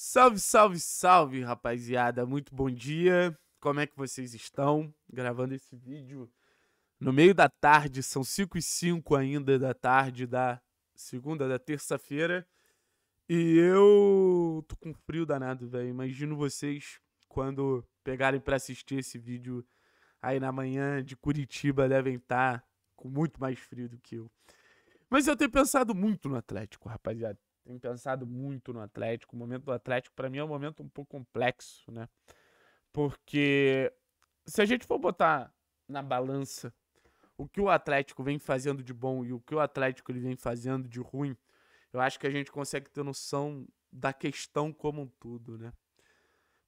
Salve, salve, salve, rapaziada. Muito bom dia. Como é que vocês estão? Gravando esse vídeo no meio da tarde, são 5 e 5 ainda da tarde da segunda, da terça-feira. E eu tô com frio danado, velho. Imagino vocês quando pegarem para assistir esse vídeo aí na manhã de Curitiba devem estar tá com muito mais frio do que eu. Mas eu tenho pensado muito no Atlético, rapaziada. Tenho pensado muito no Atlético. O momento do Atlético, para mim, é um momento um pouco complexo, né? Porque se a gente for botar na balança o que o Atlético vem fazendo de bom e o que o Atlético ele vem fazendo de ruim, eu acho que a gente consegue ter noção da questão como um todo, né?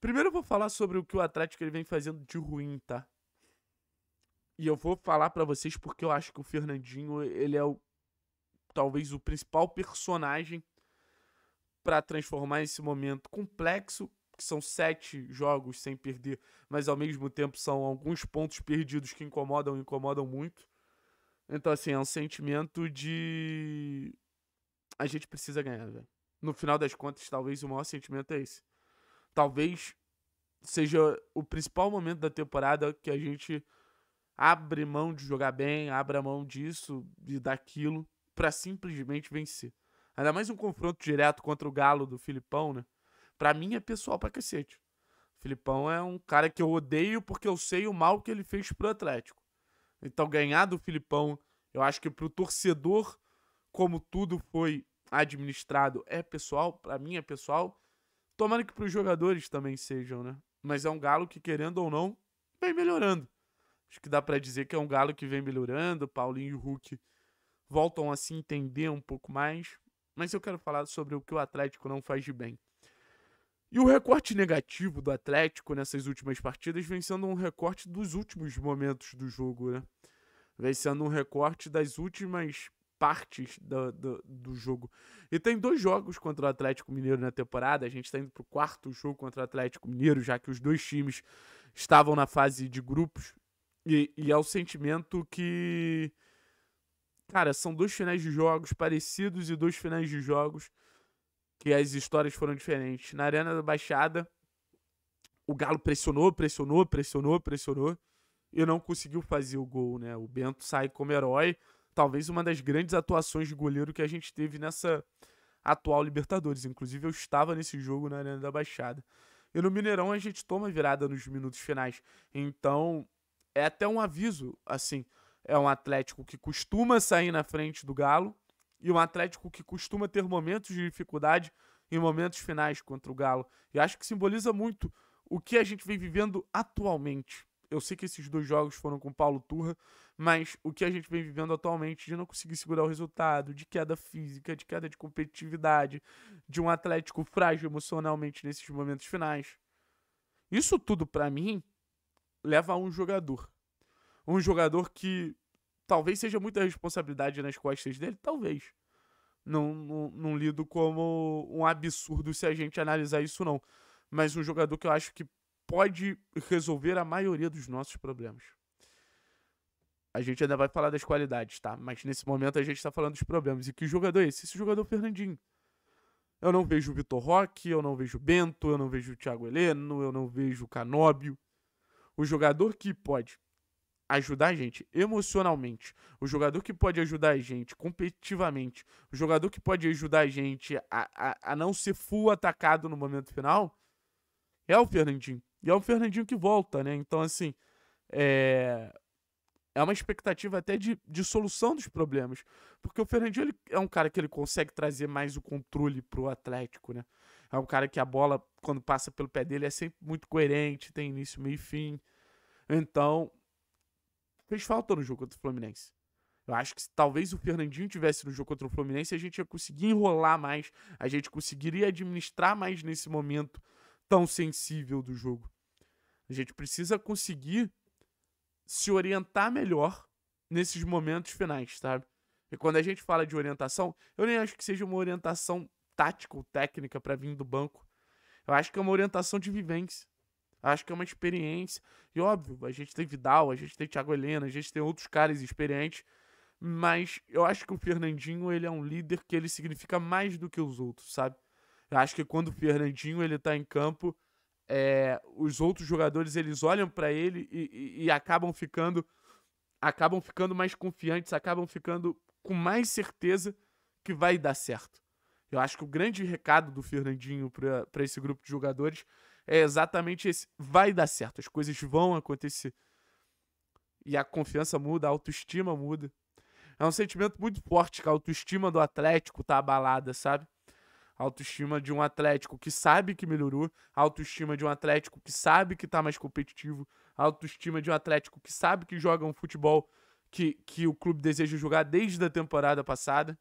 Primeiro eu vou falar sobre o que o Atlético ele vem fazendo de ruim, tá? E eu vou falar para vocês porque eu acho que o Fernandinho, ele é o talvez o principal personagem para transformar esse momento complexo, que são sete jogos sem perder, mas ao mesmo tempo são alguns pontos perdidos que incomodam e incomodam muito. Então, assim, é um sentimento de. A gente precisa ganhar, velho. No final das contas, talvez o maior sentimento é esse. Talvez seja o principal momento da temporada que a gente abre mão de jogar bem, abre mão disso e daquilo para simplesmente vencer. Ainda mais um confronto direto contra o Galo do Filipão, né? Pra mim é pessoal pra cacete. O Filipão é um cara que eu odeio porque eu sei o mal que ele fez pro Atlético. Então ganhar do Filipão, eu acho que pro torcedor, como tudo foi administrado, é pessoal. Pra mim é pessoal. Tomara que pros jogadores também sejam, né? Mas é um Galo que, querendo ou não, vem melhorando. Acho que dá para dizer que é um Galo que vem melhorando. Paulinho e Hulk voltam a se entender um pouco mais. Mas eu quero falar sobre o que o Atlético não faz de bem. E o recorte negativo do Atlético nessas últimas partidas vem sendo um recorte dos últimos momentos do jogo, né? Vem sendo um recorte das últimas partes do, do, do, jogo. E tem dois jogos contra o Atlético Mineiro na temporada. A gente está indo para o quarto jogo contra o Atlético Mineiro, já que os dois times estavam na fase de grupos. E, e é o sentimento que Cara, são dois finais de jogos parecidos e dois finais de jogos que as histórias foram diferentes. Na Arena da Baixada, o Galo pressionou, pressionou, pressionou, pressionou e não conseguiu fazer o gol, né? O Bento sai como herói, talvez uma das grandes atuações de goleiro que a gente teve nessa atual Libertadores. Inclusive, eu estava nesse jogo na Arena da Baixada. E no Mineirão a gente toma virada nos minutos finais. Então, é até um aviso, assim, é um Atlético que costuma sair na frente do Galo e um Atlético que costuma ter momentos de dificuldade em momentos finais contra o Galo. E acho que simboliza muito o que a gente vem vivendo atualmente. Eu sei que esses dois jogos foram com Paulo Turra, mas o que a gente vem vivendo atualmente de não conseguir segurar o resultado, de queda física, de queda de competitividade, de um Atlético frágil emocionalmente nesses momentos finais. Isso tudo para mim leva a um jogador um jogador que talvez seja muita responsabilidade nas costas dele, talvez. Não, não, não, lido como um absurdo se a gente analisar isso, não. Mas um jogador que eu acho que pode resolver a maioria dos nossos problemas. A gente ainda vai falar das qualidades, tá? Mas nesse momento a gente está falando dos problemas. E que jogador é esse? Esse jogador é o Fernandinho. Eu não vejo o Vitor Roque, eu não vejo o Bento, eu não vejo o Thiago Heleno, eu não vejo o Canóbio. O jogador que pode ajudar a gente emocionalmente, o jogador que pode ajudar a gente competitivamente, o jogador que pode ajudar a gente a, a, a não ser full atacado no momento final, é o Fernandinho. E é o Fernandinho que volta, né? Então, assim, é, é uma expectativa até de, de solução dos problemas. Porque o Fernandinho ele é um cara que ele consegue trazer mais o controle pro Atlético, né? É um cara que a bola, quando passa pelo pé dele, é sempre muito coerente, tem início, meio e fim. Então, fez falta no jogo contra o Fluminense. Eu acho que se talvez o Fernandinho tivesse no jogo contra o Fluminense, a gente ia conseguir enrolar mais, a gente conseguiria administrar mais nesse momento tão sensível do jogo. A gente precisa conseguir se orientar melhor nesses momentos finais, sabe? E quando a gente fala de orientação, eu nem acho que seja uma orientação tática ou técnica para vir do banco. Eu acho que é uma orientação de vivência. Acho que é uma experiência. E óbvio, a gente tem Vidal, a gente tem Thiago Helena, a gente tem outros caras experientes. Mas eu acho que o Fernandinho, ele é um líder que ele significa mais do que os outros, sabe? Eu acho que quando o Fernandinho, ele tá em campo, é, os outros jogadores, eles olham para ele e, e, e acabam ficando acabam ficando mais confiantes, acabam ficando com mais certeza que vai dar certo. Eu acho que o grande recado do Fernandinho para esse grupo de jogadores é exatamente esse. Vai dar certo, as coisas vão acontecer. E a confiança muda, a autoestima muda. É um sentimento muito forte que a autoestima do Atlético tá abalada, sabe? A autoestima de um Atlético que sabe que melhorou, a autoestima de um Atlético que sabe que tá mais competitivo, a autoestima de um Atlético que sabe que joga um futebol que, que o clube deseja jogar desde a temporada passada.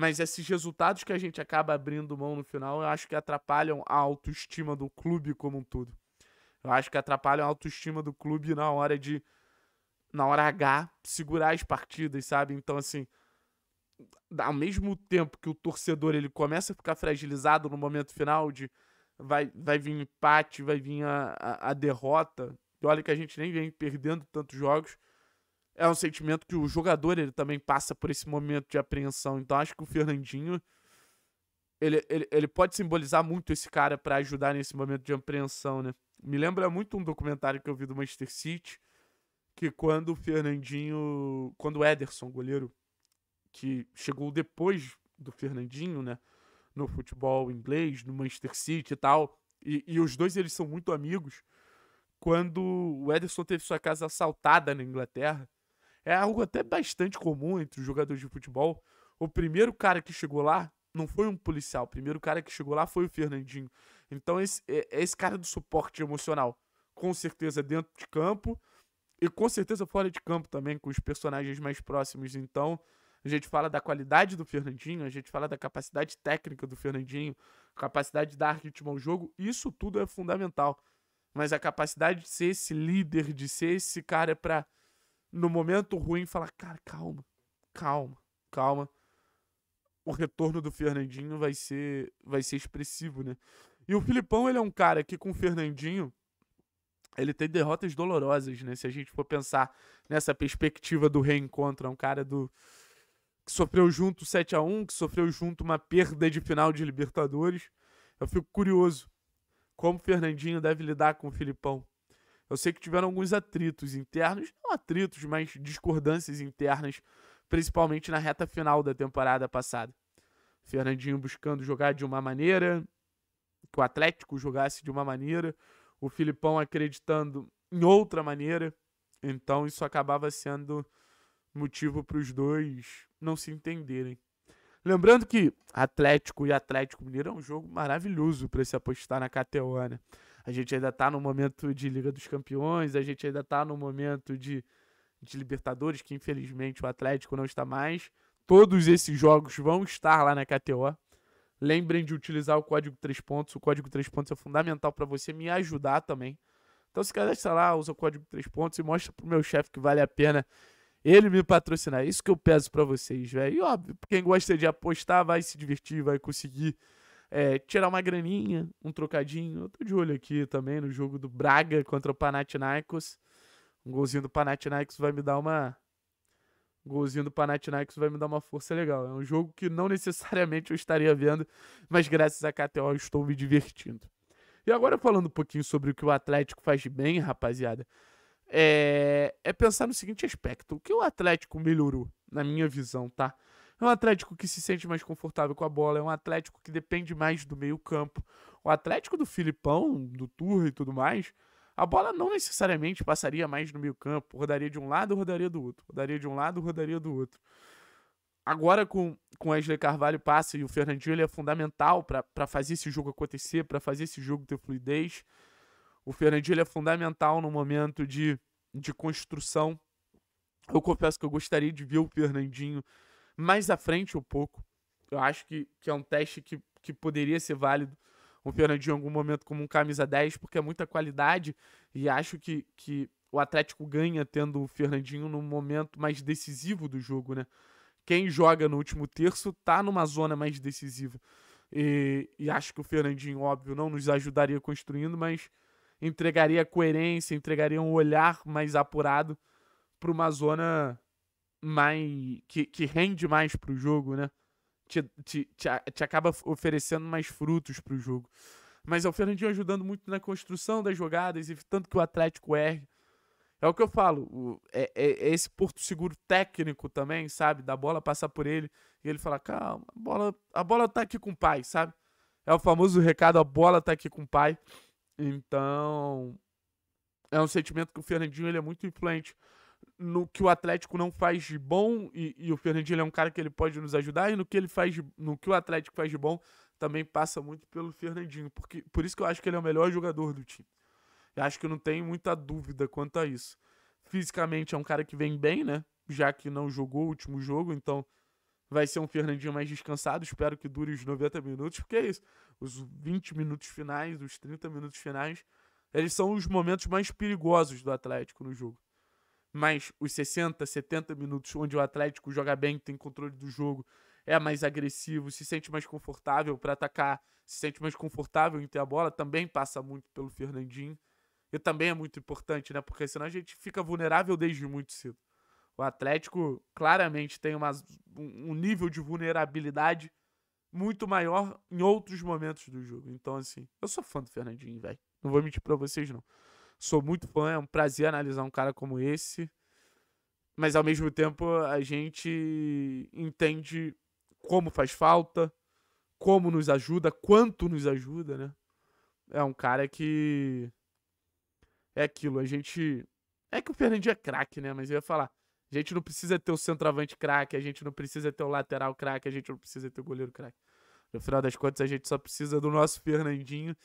Mas esses resultados que a gente acaba abrindo mão no final, eu acho que atrapalham a autoestima do clube como um todo. Eu acho que atrapalham a autoestima do clube na hora de. Na hora H, segurar as partidas, sabe? Então, assim. Ao mesmo tempo que o torcedor ele começa a ficar fragilizado no momento final de vai, vai vir empate, vai vir a, a, a derrota. E olha que a gente nem vem perdendo tantos jogos é um sentimento que o jogador ele também passa por esse momento de apreensão. Então acho que o Fernandinho ele, ele, ele pode simbolizar muito esse cara para ajudar nesse momento de apreensão, né? Me lembra muito um documentário que eu vi do Manchester City, que quando o Fernandinho, quando o Ederson, goleiro que chegou depois do Fernandinho, né, no futebol inglês, no Manchester City e tal, e, e os dois eles são muito amigos. Quando o Ederson teve sua casa assaltada na Inglaterra, é algo até bastante comum entre os jogadores de futebol. O primeiro cara que chegou lá não foi um policial, o primeiro cara que chegou lá foi o Fernandinho. Então esse, é, é esse cara do suporte emocional, com certeza dentro de campo e com certeza fora de campo também, com os personagens mais próximos. Então a gente fala da qualidade do Fernandinho, a gente fala da capacidade técnica do Fernandinho, capacidade de dar ritmo ao jogo, isso tudo é fundamental. Mas a capacidade de ser esse líder, de ser esse cara para no momento ruim, falar, cara, calma, calma, calma. O retorno do Fernandinho vai ser, vai ser expressivo, né? E o Filipão, ele é um cara que com o Fernandinho, ele tem derrotas dolorosas, né? Se a gente for pensar nessa perspectiva do reencontro, é um cara do que sofreu junto 7 a 1, que sofreu junto uma perda de final de Libertadores. Eu fico curioso como o Fernandinho deve lidar com o Filipão. Eu sei que tiveram alguns atritos internos, não atritos, mas discordâncias internas, principalmente na reta final da temporada passada. Fernandinho buscando jogar de uma maneira, que o Atlético jogasse de uma maneira, o Filipão acreditando em outra maneira. Então isso acabava sendo motivo para os dois não se entenderem. Lembrando que Atlético e Atlético Mineiro é um jogo maravilhoso para se apostar na Cateona. Né? A gente ainda está no momento de Liga dos Campeões, a gente ainda está no momento de, de Libertadores, que infelizmente o Atlético não está mais. Todos esses jogos vão estar lá na KTO. Lembrem de utilizar o código 3 pontos. O código 3 pontos é fundamental para você me ajudar também. Então se cadastra lá, usa o código 3 pontos e mostra pro meu chefe que vale a pena ele me patrocinar. Isso que eu peço para vocês, velho. E óbvio, quem gosta de apostar vai se divertir, vai conseguir é, tirar uma graninha, um trocadinho. Eu tô de olho aqui também no jogo do Braga contra o Panathinaikos. Um golzinho do Panathinaikos vai me dar uma. Um golzinho do Panathinaikos vai me dar uma força legal. É um jogo que não necessariamente eu estaria vendo, mas graças a KTO eu estou me divertindo. E agora falando um pouquinho sobre o que o Atlético faz de bem, rapaziada, é, é pensar no seguinte aspecto: o que o Atlético melhorou, na minha visão, tá? É um Atlético que se sente mais confortável com a bola, é um Atlético que depende mais do meio-campo. O Atlético do Filipão, do Turra e tudo mais, a bola não necessariamente passaria mais no meio-campo, rodaria de um lado, rodaria do outro, rodaria de um lado, rodaria do outro. Agora com com Wesley Carvalho passa e o Fernandinho ele é fundamental para fazer esse jogo acontecer, para fazer esse jogo ter fluidez. O Fernandinho ele é fundamental no momento de, de construção. Eu confesso que eu gostaria de ver o Fernandinho mais à frente um pouco. Eu acho que, que é um teste que, que poderia ser válido o Fernandinho em algum momento como um camisa 10, porque é muita qualidade e acho que, que o Atlético ganha tendo o Fernandinho no momento mais decisivo do jogo, né? Quem joga no último terço tá numa zona mais decisiva. E, e acho que o Fernandinho, óbvio, não nos ajudaria construindo, mas entregaria coerência, entregaria um olhar mais apurado para uma zona mais. que, que rende mais pro jogo, né? Te, te, te, te acaba oferecendo mais frutos pro jogo. Mas é o Fernandinho ajudando muito na construção das jogadas, evitando que o Atlético erre. É o que eu falo, é, é, é, esse porto seguro técnico também, sabe? Da bola passar por ele e ele falar, calma, a bola, a bola tá aqui com o pai, sabe? É o famoso recado, a bola tá aqui com o pai. Então, é um sentimento que o Fernandinho ele é muito influente no que o Atlético não faz de bom, e, e o Fernandinho é um cara que ele pode nos ajudar, e no que ele faz de, no que o Atlético faz de bom, também passa muito pelo Fernandinho. Porque, por isso que eu acho que ele é o melhor jogador do time. Eu acho que eu não tenho muita dúvida quanto a isso. Fisicamente é um cara que vem bem, né? Já que não jogou o último jogo, então vai ser um Fernandinho mais descansado. Espero que dure os 90 minutos, porque é isso. Os 20 minutos finais, os 30 minutos finais, eles são os momentos mais perigosos do Atlético no jogo mas os 60, 70 minutos onde o Atlético joga bem, tem controle do jogo, é mais agressivo, se sente mais confortável para atacar, se sente mais confortável em ter a bola, também passa muito pelo Fernandinho. E também é muito importante, né? Porque senão a gente fica vulnerável desde muito cedo. O Atlético claramente tem uma, um nível de vulnerabilidade muito maior em outros momentos do jogo. Então, assim, eu sou fã do Fernandinho, velho. Não vou mentir pra vocês, não. Sou muito fã, é um prazer analisar um cara como esse. Mas ao mesmo tempo a gente entende como faz falta, como nos ajuda, quanto nos ajuda, né? É um cara que. É aquilo, a gente. É que o Fernandinho é craque, né? Mas eu ia falar. A gente não precisa ter o centroavante craque, a gente não precisa ter o lateral craque, a gente não precisa ter o goleiro craque. No final das contas, a gente só precisa do nosso Fernandinho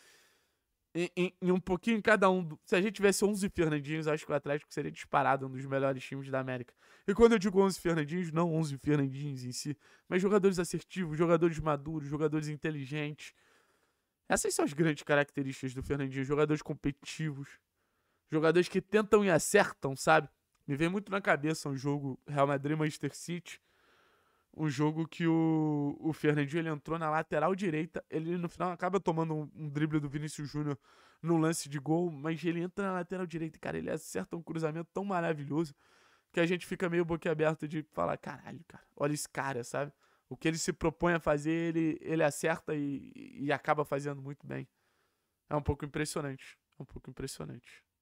em, em, um pouquinho em cada um. Se a gente tivesse 11 Fernandinhos, acho que o Atlético seria disparado um dos melhores times da América. E quando eu digo 11 Fernandinhos, não 11 Fernandinhos em si, mas jogadores assertivos, jogadores maduros, jogadores inteligentes. Essas são as grandes características do Fernandinho: jogadores competitivos, jogadores que tentam e acertam, sabe? Me vem muito na cabeça um jogo Real Madrid-Manchester City um jogo que o, o Fernandinho ele entrou na lateral direita, ele no final acaba tomando um, um drible do Vinícius Júnior no lance de gol, mas ele entra na lateral direita e, cara, ele acerta um cruzamento tão maravilhoso que a gente fica meio boquiaberto de falar, caralho, cara, olha esse cara, sabe? O que ele se propõe a fazer, ele, ele acerta e, e acaba fazendo muito bem. É um pouco impressionante. É um pouco impressionante.